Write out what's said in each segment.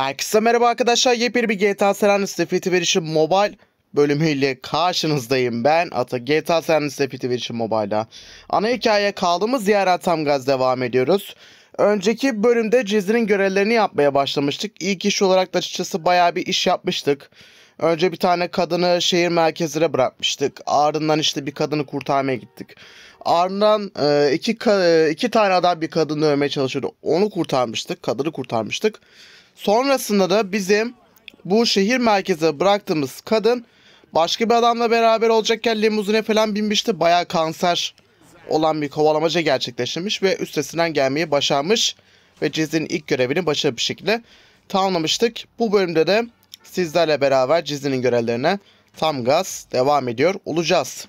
Herkese merhaba arkadaşlar. Yepyeni bir GTA San Andreas Defeat Verişim Mobile bölümüyle karşınızdayım. Ben Ata GTA San Andreas Defeat Verişim Mobile'da. Ana hikayeye kaldığımız yer tam gaz devam ediyoruz. Önceki bölümde Cizli'nin görevlerini yapmaya başlamıştık. İlk iş olarak da açıkçası baya bir iş yapmıştık. Önce bir tane kadını şehir merkezine bırakmıştık. Ardından işte bir kadını kurtarmaya gittik. Ardından e, iki, e, iki tane adam bir kadını dövmeye çalışıyordu. Onu kurtarmıştık. Kadını kurtarmıştık. Sonrasında da bizim bu şehir merkeze bıraktığımız kadın başka bir adamla beraber olacakken limuzine falan binmişti. Bayağı kanser olan bir kovalamaca gerçekleşmiş ve üstesinden gelmeyi başarmış. Ve Ciz'in ilk görevini başarılı bir şekilde tamamlamıştık. Bu bölümde de sizlerle beraber Ciz'in görevlerine tam gaz devam ediyor olacağız.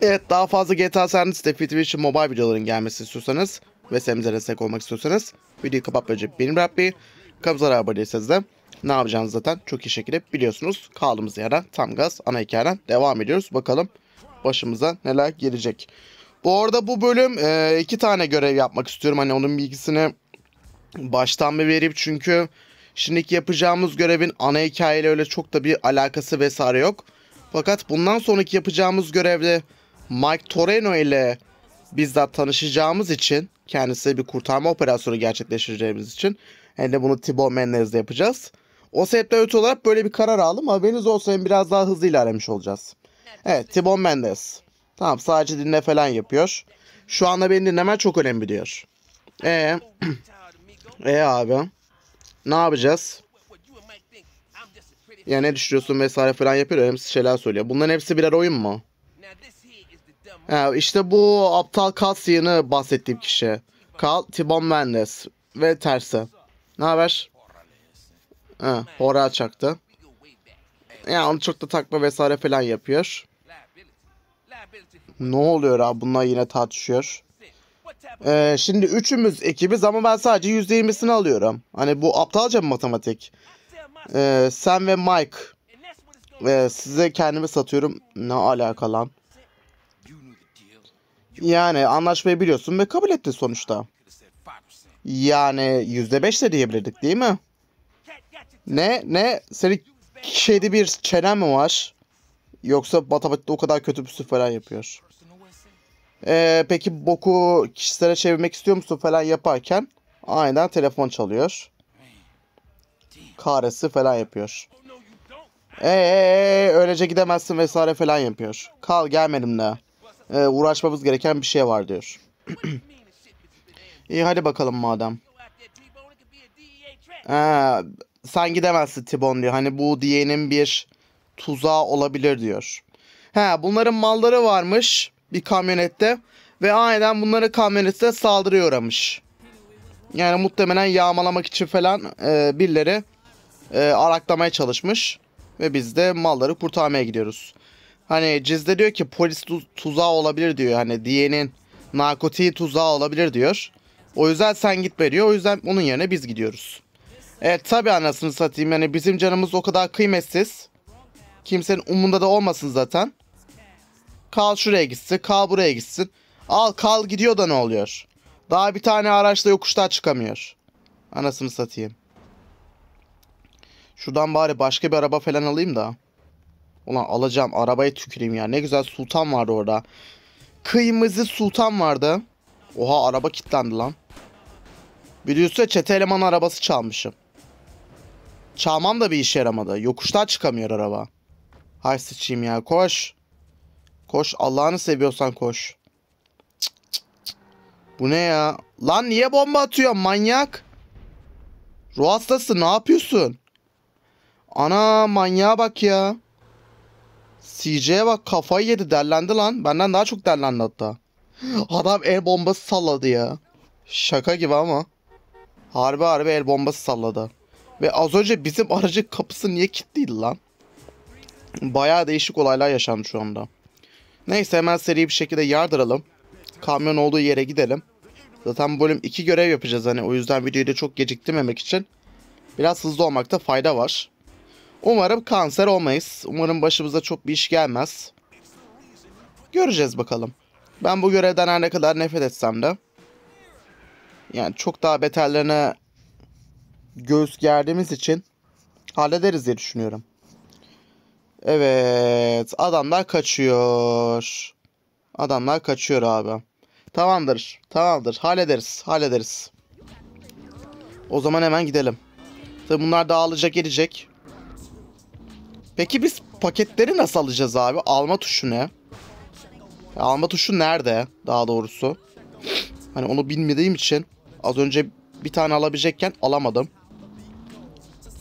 Evet daha fazla GTA San Andreas için mobile videoların gelmesini istiyorsanız ve semize destek olmak istiyorsanız videoyu kapatmayacak benim Rabbi. Kabzalar abone değilseniz de ne yapacağınızı zaten çok iyi şekilde biliyorsunuz. Kaldığımız yerden tam gaz ana hikayeden devam ediyoruz. Bakalım başımıza neler gelecek. Bu arada bu bölüm e, iki tane görev yapmak istiyorum. Hani onun bilgisini baştan bir verip çünkü şimdiki yapacağımız görevin ana hikayeyle öyle çok da bir alakası vesaire yok. Fakat bundan sonraki yapacağımız görevde Mike Toreno ile bizzat tanışacağımız için kendisi bir kurtarma operasyonu gerçekleştireceğimiz için hem de bunu Thibaut Mendes'de yapacağız. O sebeple ötürü olarak böyle bir karar aldım. Haberiniz olsun hem biraz daha hızlı ilerlemiş olacağız. Evet Thibaut Mendes. Tamam sadece dinle falan yapıyor. Şu anda beni dinlemen çok önemli diyor. Ee, e abi. Ne yapacağız? Ya ne düşünüyorsun vesaire falan yapıyor. Önemsiz şeyler söylüyor. Bunların hepsi birer oyun mu? Ha, işte bu aptal Cassian'ı bahsettiğim kişi. Carl Tibon Mendes ve tersi. Ne haber? Ha, hora çaktı. Yani onu çok da takma vesaire falan yapıyor. Ne oluyor abi? Bunlar yine tartışıyor. Ee, şimdi üçümüz ekibiz ama ben sadece yüzde yirmisini alıyorum. Hani bu aptalca bir matematik. Ee, sen ve Mike. Ee, size kendimi satıyorum. Ne alaka Yani anlaşmayı biliyorsun ve kabul ettin sonuçta. Yani yüzde beş de diyebilirdik değil mi? Ne? Ne? Senin kedi bir çenen mi var? Yoksa matematikte o kadar kötü bir sıfır falan yapıyor. Ee, peki boku kişilere çevirmek istiyor musun falan yaparken aynen telefon çalıyor. Karesi falan yapıyor. Eee ee, ee, öylece gidemezsin vesaire falan yapıyor. Kal gelmedim de. Ee, uğraşmamız gereken bir şey var diyor. İyi hadi bakalım madem. Ee, sen gidemezsin Tibon diyor. Hani bu diyenin bir tuzağı olabilir diyor. He bunların malları varmış bir kamyonette ve aniden bunları kamyonette saldırıya uğramış. Yani muhtemelen yağmalamak için falan e, birileri e, araklamaya çalışmış ve biz de malları kurtarmaya gidiyoruz. Hani Cizde diyor ki polis tu tuzağı olabilir diyor. Hani diyenin narkotiği tuzağı olabilir diyor. O yüzden sen git diyor. O yüzden onun yerine biz gidiyoruz. Evet tabi anasını satayım. Yani bizim canımız o kadar kıymetsiz. Kimsenin umunda da olmasın zaten. Kal şuraya gitsin. Kal buraya gitsin. Al kal gidiyor da ne oluyor? Daha bir tane araçla yokuşta çıkamıyor. Anasını satayım. Şuradan bari başka bir araba falan alayım da. Ulan alacağım arabayı tüküreyim ya. Ne güzel sultan vardı orada. Kıymızı sultan vardı. Oha araba kilitlendi lan. Biliyorsun ya çete eleman arabası çalmışım. Çalmam da bir işe yaramadı. Yokuştan çıkamıyor araba. Hay sıçayım ya koş. Koş Allah'ını seviyorsan koş. Bu ne ya? Lan niye bomba atıyor manyak? Ruh hastası ne yapıyorsun? Ana manyağa bak ya. CJ'ye bak kafayı yedi derlendi lan. Benden daha çok derlendi hatta. Adam el bombası salladı ya. Şaka gibi ama. Harbi harbi el bombası salladı. Ve az önce bizim aracın kapısı niye kilitliydi lan? Baya değişik olaylar yaşandı şu anda. Neyse hemen seri bir şekilde yardıralım. Kamyon olduğu yere gidelim. Zaten bölüm 2 görev yapacağız hani o yüzden videoyu da çok geciktirmemek için. Biraz hızlı olmakta fayda var. Umarım kanser olmayız. Umarım başımıza çok bir iş gelmez. Göreceğiz bakalım. Ben bu görevden her ne kadar nefret etsem de. Yani çok daha beterlerine göğüs gerdiğimiz için hallederiz diye düşünüyorum. Evet. Adamlar kaçıyor. Adamlar kaçıyor abi. Tamamdır. Tamamdır. Hallederiz. Hallederiz. O zaman hemen gidelim. Tabi bunlar dağılacak gelecek. Peki biz paketleri nasıl alacağız abi? Alma tuşu ne? Alma tuşu nerede? Daha doğrusu. Hani onu bilmediğim için. Az önce bir tane alabilecekken alamadım.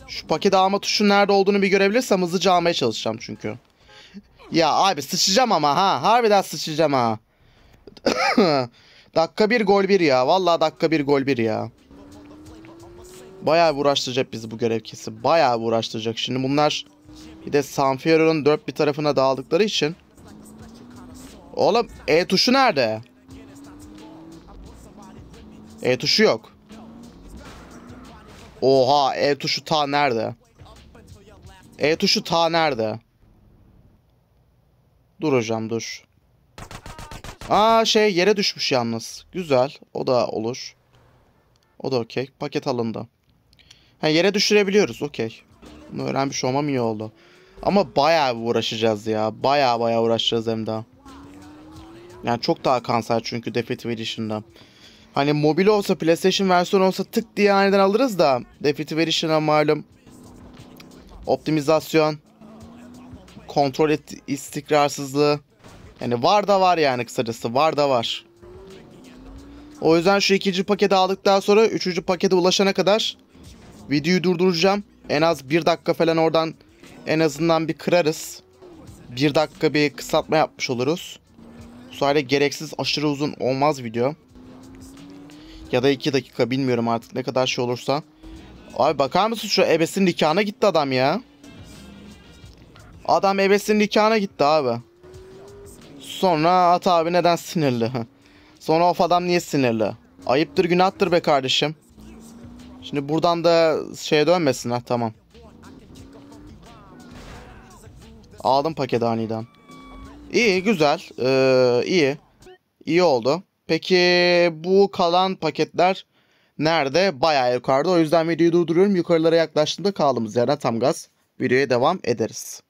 Şu paket alma tuşu nerede olduğunu bir görebilirsem hızlıca almaya çalışacağım çünkü. Ya abi sıçacağım ama ha. Harbiden sıçacağım ha. dakika bir gol bir ya. Vallahi dakika bir gol bir ya. Bayağı uğraştıracak bizi bu görev kesin. Bayağı uğraştıracak. Şimdi bunlar bir de Sanfiero'nun dört bir tarafına dağıldıkları için. Oğlum E tuşu nerede? E tuşu yok. Oha E tuşu ta nerede? E tuşu ta nerede? Dur hocam dur. Aa şey yere düşmüş yalnız. Güzel. O da olur. O da okey. Paket alındı. Ha, yere düşürebiliyoruz. Okey. Bunu öğrenmiş olmam iyi oldu. Ama baya uğraşacağız ya. baya baya uğraşacağız hem daha. Yani çok daha kanser çünkü Definitive Edition'da. Hani mobil olsa PlayStation versiyonu olsa tık diye aniden alırız da Definitive Edition'a malum optimizasyon kontrol et istikrarsızlığı yani var da var yani kısacası var da var. O yüzden şu ikinci paketi aldıktan sonra üçüncü pakete ulaşana kadar videoyu durduracağım. En az bir dakika falan oradan en azından bir kırarız. Bir dakika bir kısaltma yapmış oluruz. Bu sayede gereksiz aşırı uzun olmaz video. Ya da 2 dakika bilmiyorum artık ne kadar şey olursa. Abi bakar mısın şu ebesin nikahına gitti adam ya. Adam ebesin nikahına gitti abi. Sonra at abi neden sinirli? Sonra of adam niye sinirli? Ayıptır günahtır be kardeşim. Şimdi buradan da şeye dönmesin ha tamam. Aldım paket aniden. İyi güzel. Ee, iyi. İyi oldu. Peki bu kalan paketler nerede? Bayağı yukarıda. O yüzden videoyu durduruyorum. Yukarılara yaklaştığımda kaldığımız yerden tam gaz videoya devam ederiz.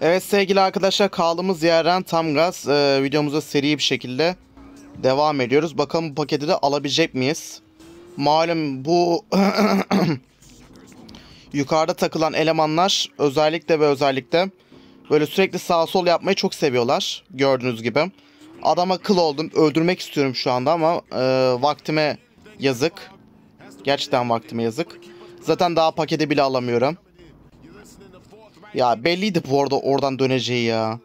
Evet sevgili arkadaşlar kaldığımız yerden tam gaz e, videomuza seri bir şekilde devam ediyoruz. Bakalım bu paketi de alabilecek miyiz? Malum bu yukarıda takılan elemanlar özellikle ve özellikle Böyle sürekli sağ sol yapmayı çok seviyorlar. Gördüğünüz gibi. Adama kıl oldum. Öldürmek istiyorum şu anda ama e, vaktime yazık. Gerçekten vaktime yazık. Zaten daha pakete bile alamıyorum. Ya belliydi bu arada oradan döneceği ya.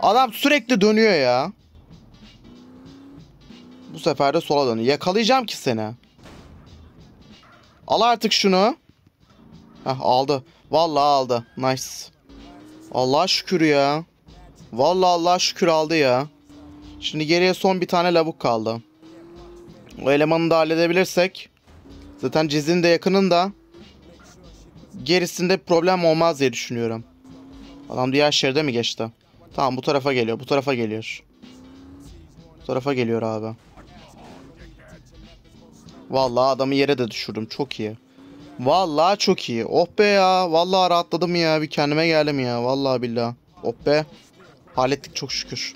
Adam sürekli dönüyor ya. Bu sefer de sola dönüyor. Yakalayacağım ki seni. Al artık şunu. Heh aldı. Vallahi aldı. Nice. Allah şükür ya. Vallahi Allah şükür aldı ya. Şimdi geriye son bir tane lavuk kaldı. O elemanı da halledebilirsek. Zaten cizin de yakının da, Gerisinde problem olmaz diye düşünüyorum. Adam diğer şeride mi geçti? Tamam bu tarafa geliyor. Bu tarafa geliyor. Bu tarafa geliyor abi. Vallahi adamı yere de düşürdüm. Çok iyi. Vallahi çok iyi. Oh be ya. Vallahi rahatladım ya. Bir kendime geldim ya. Vallahi billahi. Oh be. Hallettik çok şükür.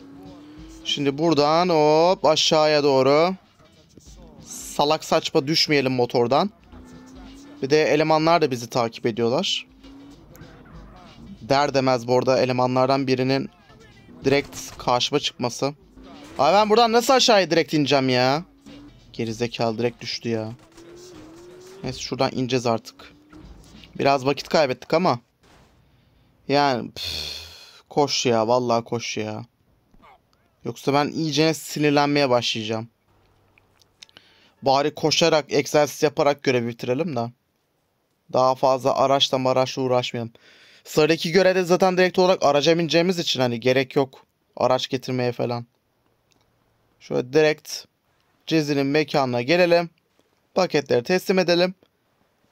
Şimdi buradan hop aşağıya doğru. Salak saçma düşmeyelim motordan. Bir de elemanlar da bizi takip ediyorlar. Der demez bu arada elemanlardan birinin direkt karşıma çıkması. Ay ben buradan nasıl aşağıya direkt ineceğim ya? Gerizekalı direkt düştü ya. Neyse şuradan ineceğiz artık. Biraz vakit kaybettik ama. Yani püf, koş ya vallahi koş ya. Yoksa ben iyice sinirlenmeye başlayacağım. Bari koşarak, egzersiz yaparak görevi bitirelim de. Daha fazla araçla maraşla uğraşmayalım. Sıradaki görevde zaten direkt olarak araca bineceğimiz için hani gerek yok. Araç getirmeye falan. Şöyle direkt Cezi'nin mekanına gelelim. Paketleri teslim edelim.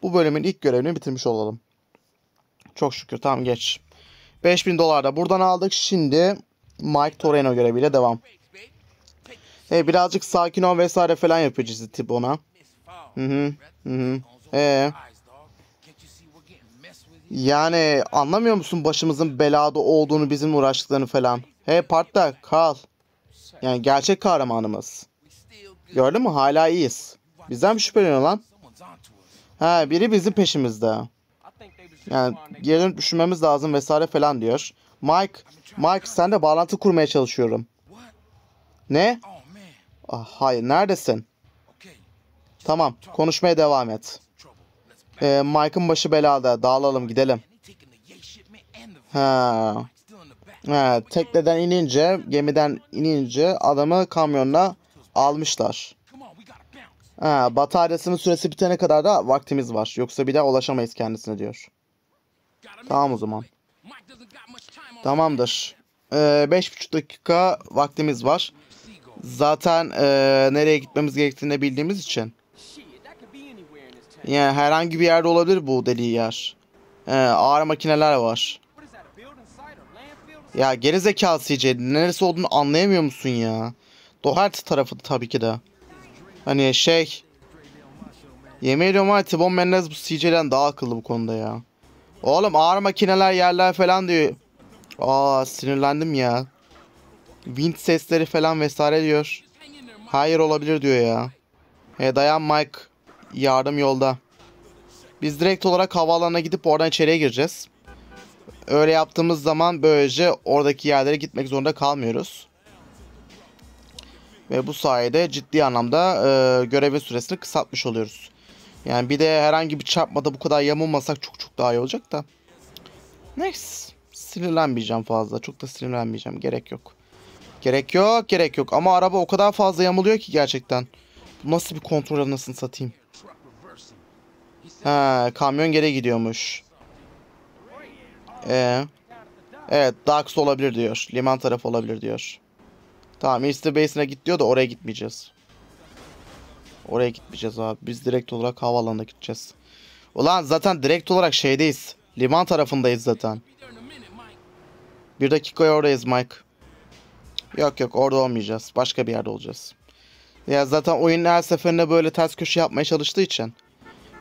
Bu bölümün ilk görevini bitirmiş olalım. Çok şükür tam geç. 5000 dolar da buradan aldık. Şimdi Mike Toreno göreviyle devam. E, birazcık sakin ol vesaire falan yapacağız tip Hı hı. Hı hı. Ee, yani anlamıyor musun başımızın belada olduğunu bizim uğraştıklarını falan. Hey partta kal. Yani gerçek kahramanımız. Gördün mü hala iyiyiz. Bizden mi şüpheleniyor lan? Ha biri bizim peşimizde. Yani geri dönüp düşünmemiz lazım vesaire falan diyor. Mike, Mike sen de bağlantı kurmaya çalışıyorum. Ne? Ah, hayır neredesin? Tamam konuşmaya devam et. Ee, Mike'ın başı belada dağılalım gidelim. Ha. ha. Tekneden inince gemiden inince adamı kamyonla almışlar. Ha, bataryasının süresi bitene kadar da vaktimiz var. Yoksa bir daha ulaşamayız kendisine diyor. Tamam o zaman. Tamamdır. Ee, 5,5 dakika vaktimiz var. Zaten e, nereye gitmemiz gerektiğini bildiğimiz için. Yani herhangi bir yerde olabilir bu deli yer. Ee, ağır makineler var. Ya geri zekalı CJ neresi olduğunu anlayamıyor musun ya? Doherty tarafı tabii ki de. Hani şey Yemin ediyorum var Tibon Mendes bu CJ'den daha akıllı bu konuda ya. Oğlum ağır makineler yerler falan diyor. Aa sinirlendim ya. Wind sesleri falan vesaire diyor. Hayır olabilir diyor ya. E dayan Mike. Yardım yolda. Biz direkt olarak havaalanına gidip oradan içeriye gireceğiz. Öyle yaptığımız zaman böylece oradaki yerlere gitmek zorunda kalmıyoruz. Ve bu sayede ciddi anlamda e, görevin süresini kısaltmış oluyoruz. Yani bir de herhangi bir çarpmada bu kadar yamulmasak çok çok daha iyi olacak da. Neyse. Sinirlenmeyeceğim fazla. Çok da sinirlenmeyeceğim. Gerek yok. Gerek yok, gerek yok. Ama araba o kadar fazla yamuluyor ki gerçekten. Bu nasıl bir kontrol anasını satayım. Ha, kamyon geri gidiyormuş. Ee, evet, Darks olabilir diyor. Liman tarafı olabilir diyor. Tamam Easter Base'ine git diyor da oraya gitmeyeceğiz. Oraya gitmeyeceğiz abi. Biz direkt olarak havaalanına gideceğiz. Ulan zaten direkt olarak şeydeyiz. Liman tarafındayız zaten. Bir dakikaya oradayız Mike. Yok yok orada olmayacağız. Başka bir yerde olacağız. Ya zaten oyun her seferinde böyle ters köşe yapmaya çalıştığı için.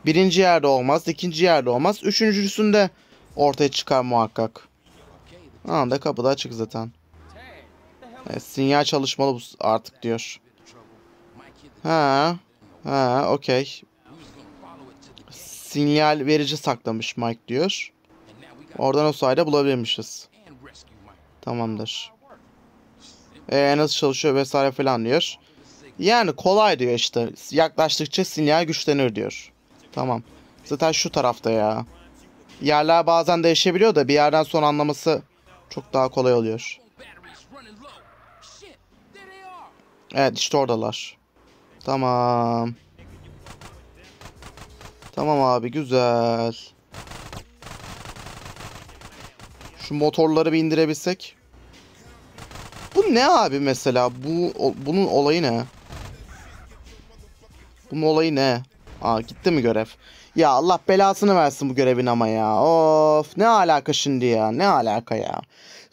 Birinci yerde olmaz, ikinci yerde olmaz. Üçüncüsünde ortaya çıkar muhakkak. Anda kapıda açık zaten. Evet, sinyal çalışmalı artık diyor. Ha. Ha, okey. Sinyal verici saklamış Mike diyor. Oradan o sayede bulabilmişiz. Tamamdır. Ee, nasıl çalışıyor vesaire falan diyor. Yani kolay diyor işte. Yaklaştıkça sinyal güçlenir diyor. Tamam. Zaten şu tarafta ya. Yerler bazen değişebiliyor da bir yerden sonra anlaması çok daha kolay oluyor. Evet işte oradalar. Tamam. Tamam abi güzel. Şu motorları bir indirebilsek. Bu ne abi mesela? Bu o, bunun olayı ne? Bunun olayı ne? Aa gitti mi görev? Ya Allah belasını versin bu görevin ama ya. Of ne alaka şimdi ya? Ne alaka ya?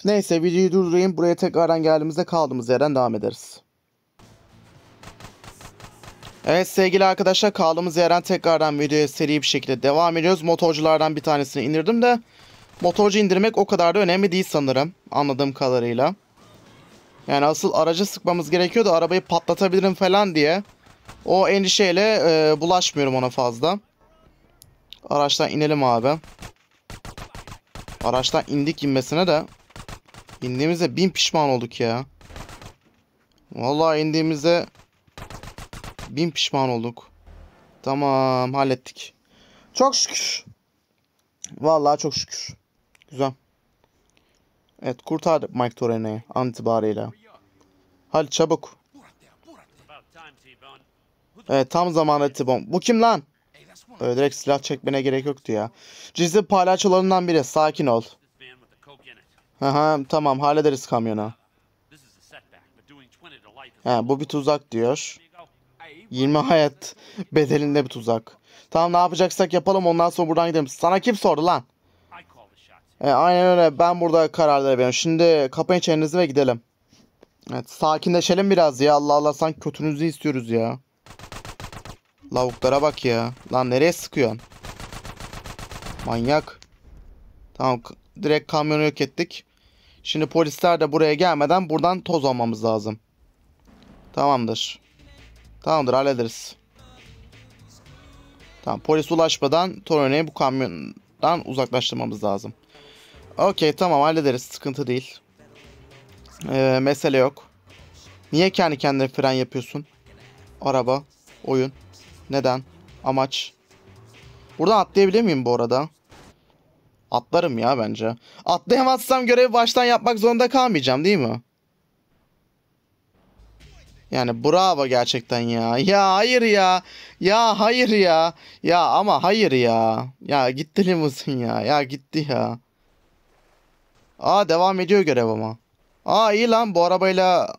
Neyse videoyu durdurayım. Buraya tekrardan geldiğimizde kaldığımız yerden devam ederiz. Evet sevgili arkadaşlar kaldığımız yerden tekrardan videoya seri bir şekilde devam ediyoruz. Motorculardan bir tanesini indirdim de motorcu indirmek o kadar da önemli değil sanırım anladığım kadarıyla. Yani asıl aracı sıkmamız gerekiyordu arabayı patlatabilirim falan diye. O endişeyle e, bulaşmıyorum ona fazla. Araçtan inelim abi. Araçtan indik inmesine de indiğimizde bin pişman olduk ya. Vallahi indiğimizde Bin pişman olduk. Tamam hallettik. Çok şükür. Vallahi çok şükür. Güzel. Evet kurtardık Mike Torrene'yi an itibariyle. Hadi çabuk. Evet tam zamanı t Bu kim lan? Öyle direkt silah çekmene gerek yoktu ya. Cizli palyaçolarından biri. Sakin ol. Aha, tamam hallederiz kamyona. Ha, bu bir tuzak diyor. 20 hayat bedelinde bir tuzak. Tamam ne yapacaksak yapalım ondan sonra buradan gidelim. Sana kim sordu lan? E, aynen öyle ben burada karar veriyorum. Şimdi kapayın çenenizi ve gidelim. Evet sakinleşelim biraz ya. Allah Allah sanki kötünüzü istiyoruz ya. Lavuklara bak ya. Lan nereye sıkıyorsun? Manyak. Tamam direkt kamyonu yok ettik. Şimdi polisler de buraya gelmeden buradan toz almamız lazım. Tamamdır. Tamamdır hallederiz. Tamam polis ulaşmadan Torino'yu bu kamyondan uzaklaştırmamız lazım. Okey tamam hallederiz sıkıntı değil. Ee, mesele yok. Niye kendi kendine fren yapıyorsun? Araba, oyun, neden, amaç. Buradan atlayabilir miyim bu arada? Atlarım ya bence. Atlayamazsam görevi baştan yapmak zorunda kalmayacağım değil mi? Yani bravo gerçekten ya. Ya hayır ya. Ya hayır ya. Ya ama hayır ya. Ya gitti limuzin ya. Ya gitti ya. Aa devam ediyor görev ama. Aa iyi lan bu arabayla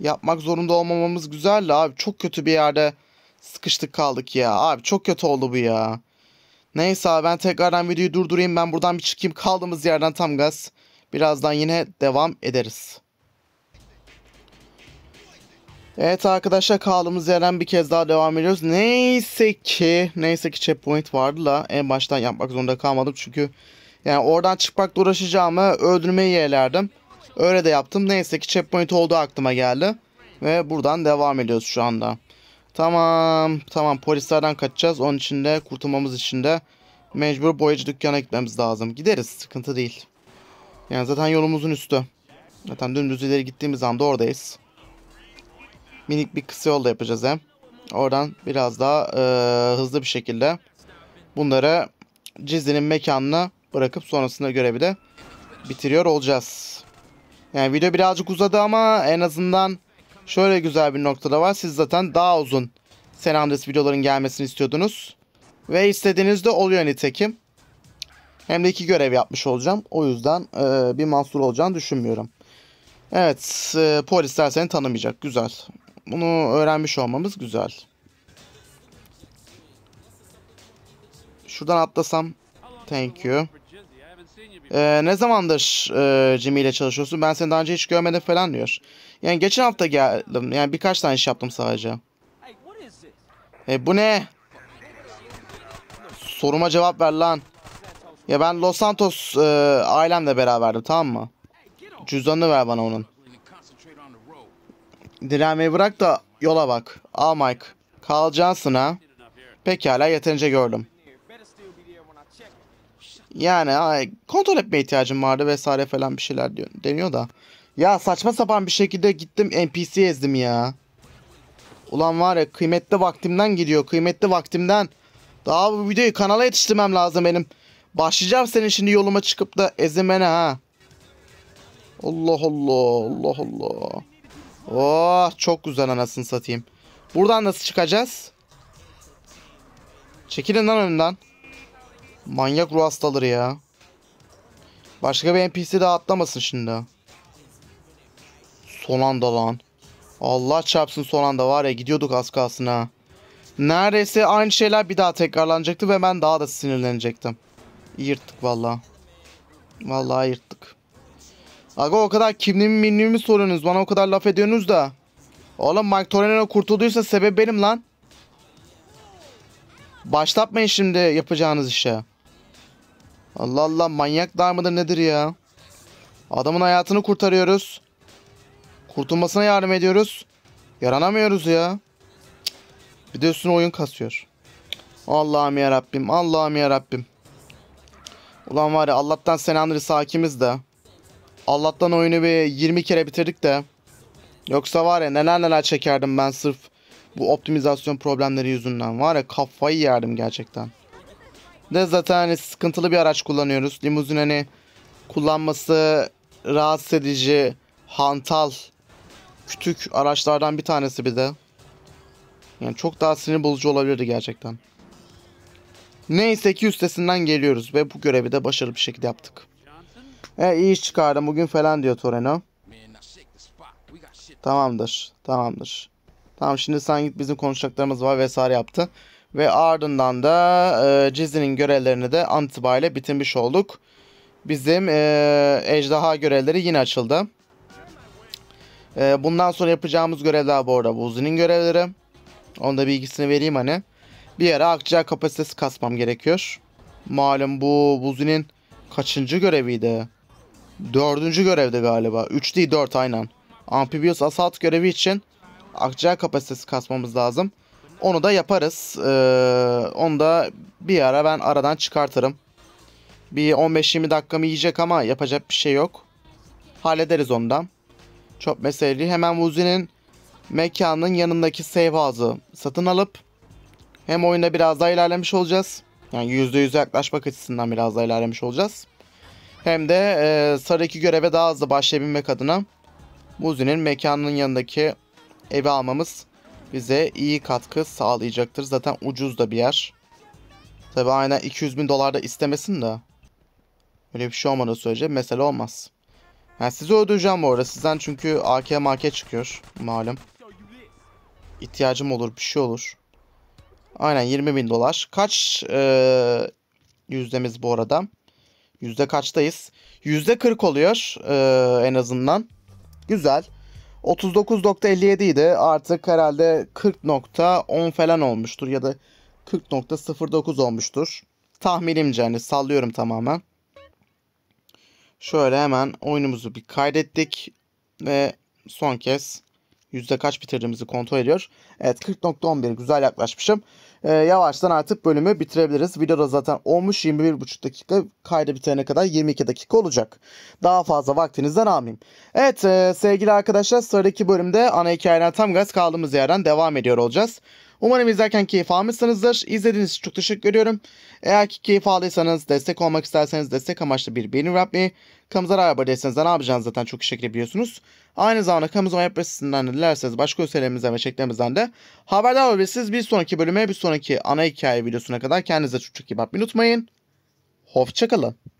yapmak zorunda olmamamız güzeldi abi. Çok kötü bir yerde sıkıştık kaldık ya. Abi çok kötü oldu bu ya. Neyse abi ben tekrardan videoyu durdurayım. Ben buradan bir çıkayım. Kaldığımız yerden tam gaz. Birazdan yine devam ederiz. Evet arkadaşlar kaldığımız yerden bir kez daha devam ediyoruz. Neyse ki neyse ki checkpoint vardı da en baştan yapmak zorunda kalmadım. Çünkü yani oradan çıkmakla uğraşacağımı öldürmeyi yeğlerdim. Öyle de yaptım. Neyse ki checkpoint oldu aklıma geldi. Ve buradan devam ediyoruz şu anda. Tamam tamam polislerden kaçacağız. Onun için de kurtulmamız için de mecbur boyacı dükkana gitmemiz lazım. Gideriz sıkıntı değil. Yani zaten yolumuzun üstü. Zaten dümdüz ileri gittiğimiz anda oradayız minik bir kısa yolda yapacağız hem. Oradan biraz daha e, hızlı bir şekilde bunları Cizinin mekanına bırakıp sonrasında görevi de bitiriyor olacağız. Yani video birazcık uzadı ama en azından şöyle güzel bir noktada var. Siz zaten daha uzun San Andreas videoların gelmesini istiyordunuz. Ve istediğiniz de oluyor nitekim. Hem de iki görev yapmış olacağım. O yüzden e, bir mahsur olacağını düşünmüyorum. Evet e, polisler seni tanımayacak. Güzel. Bunu öğrenmiş olmamız güzel. Şuradan atlasam. Thank you. Ee, ne zamandır e, Jimmy ile çalışıyorsun? Ben seni daha önce hiç görmedim falan diyor. Yani geçen hafta geldim. Yani birkaç tane iş yaptım sadece. E bu ne? Soruma cevap ver lan. Ya ben Los Santos e, ailemle beraberdim tamam mı? Cüzdanını ver bana onun. Direnmeyi bırak da yola bak. Al Mike. Carl Johnson ha. Pekala yeterince gördüm. Yani ay, kontrol etme ihtiyacım vardı vesaire falan bir şeyler diyor, deniyor da. Ya saçma sapan bir şekilde gittim NPC ezdim ya. Ulan var ya kıymetli vaktimden gidiyor. Kıymetli vaktimden. Daha bu videoyu kanala yetiştirmem lazım benim. Başlayacağım senin şimdi yoluma çıkıp da ezmene ha. Allah Allah Allah Allah. Oh çok güzel anasını satayım. Buradan nasıl çıkacağız? Çekilin lan önümden. Manyak ruh hastaları ya. Başka bir NPC daha atlamasın şimdi. Son anda lan. Allah çarpsın son anda var ya gidiyorduk az kalsın ha. Neredeyse aynı şeyler bir daha tekrarlanacaktı ve ben daha da sinirlenecektim. Yırttık valla. Vallahi yırttık. Aga o kadar kimliğimi minliğimi soruyorsunuz. Bana o kadar laf ediyorsunuz da. Oğlum Mike Torino kurtulduysa sebep benim lan. Başlatmayın şimdi yapacağınız işe. Allah Allah manyak dar mıdır nedir ya? Adamın hayatını kurtarıyoruz. Kurtulmasına yardım ediyoruz. Yaranamıyoruz ya. Bir de üstüne oyun kasıyor. Allah'ım ya Rabbim. Allah'ım ya Rabbim. Ulan var ya Allah'tan sen anırız hakimiz de. Allah'tan oyunu bir 20 kere bitirdik de. Yoksa var ya neler neler çekerdim ben sırf bu optimizasyon problemleri yüzünden. Var ya kafayı yerdim gerçekten. De zaten hani sıkıntılı bir araç kullanıyoruz. Limuzin hani kullanması rahatsız edici, hantal, kütük araçlardan bir tanesi bir de. Yani çok daha sinir bozucu olabilirdi gerçekten. Neyse ki üstesinden geliyoruz ve bu görevi de başarılı bir şekilde yaptık. E iyi iş çıkardım bugün falan diyor Toreno. Tamamdır. Tamamdır. Tamam şimdi sen git bizim konuşacaklarımız var vesaire yaptı. Ve ardından da e, Cizi'nin görevlerini de an itibariyle bitirmiş olduk. Bizim e, ejderha görevleri yine açıldı. E, bundan sonra yapacağımız görevler bu arada Buzi'nin görevleri. Onun da bilgisini vereyim hani. Bir ara akciğer kapasitesi kasmam gerekiyor. Malum bu Buzi'nin kaçıncı göreviydi? Dördüncü görevde galiba. 3 değil 4 aynen. Amphibious Assault görevi için akciğer kapasitesi kasmamız lazım. Onu da yaparız. Ee, onu da bir ara ben aradan çıkartırım. Bir 15-20 dakikamı yiyecek ama yapacak bir şey yok. Hallederiz ondan. Çok meseleli. hemen Vuzi'nin mekanının yanındaki save house'ı satın alıp hem oyunda biraz daha ilerlemiş olacağız. Yani %100'e yaklaşmak açısından biraz daha ilerlemiş olacağız. Hem de e, Sarıki göreve daha hızlı başlayabilmek adına Muzi'nin mekanının yanındaki evi almamız bize iyi katkı sağlayacaktır. Zaten ucuz da bir yer. Tabi aynen 200 bin dolar da istemesin de. Öyle bir şey olmadığı sürece mesele olmaz. Yani sizi öldüreceğim bu arada. Sizden çünkü AK MK çıkıyor malum. İhtiyacım olur bir şey olur. Aynen 20 bin dolar. Kaç e, yüzdemiz bu arada? Yüzde kaçtayız? Yüzde 40 oluyor ee, en azından. Güzel. 39.57 idi. Artık herhalde 40.10 falan olmuştur ya da 40.09 olmuştur. Tahminimce hani sallıyorum tamamen. Şöyle hemen oyunumuzu bir kaydettik ve son kez yüzde kaç bitirdiğimizi kontrol ediyor. Evet 40.11 güzel yaklaşmışım. Ee, yavaştan artık bölümü bitirebiliriz. Videoda zaten olmuş 21.5 dakika. kaydı bitene kadar 22 dakika olacak. Daha fazla vaktinizden almayayım. Evet e, sevgili arkadaşlar sıradaki bölümde ana hikayeden tam gaz kaldığımız yerden devam ediyor olacağız. Umarım izlerken keyif almışsınızdır. İzlediğiniz için çok teşekkür ediyorum. Eğer ki keyif aldıysanız, destek olmak isterseniz destek amaçlı bir beğeni yapmayı, kanımıza abone değilseniz ne yapacağınızı zaten çok iyi şekilde biliyorsunuz. Aynı zamanda kanımıza web sitesinden dilerseniz başka gösterilerimizden ve şeklerimizden de haberdar olabilirsiniz. Bir sonraki bölüme, bir sonraki ana hikaye videosuna kadar kendinize çok çok iyi bakmayı unutmayın. Hoşçakalın.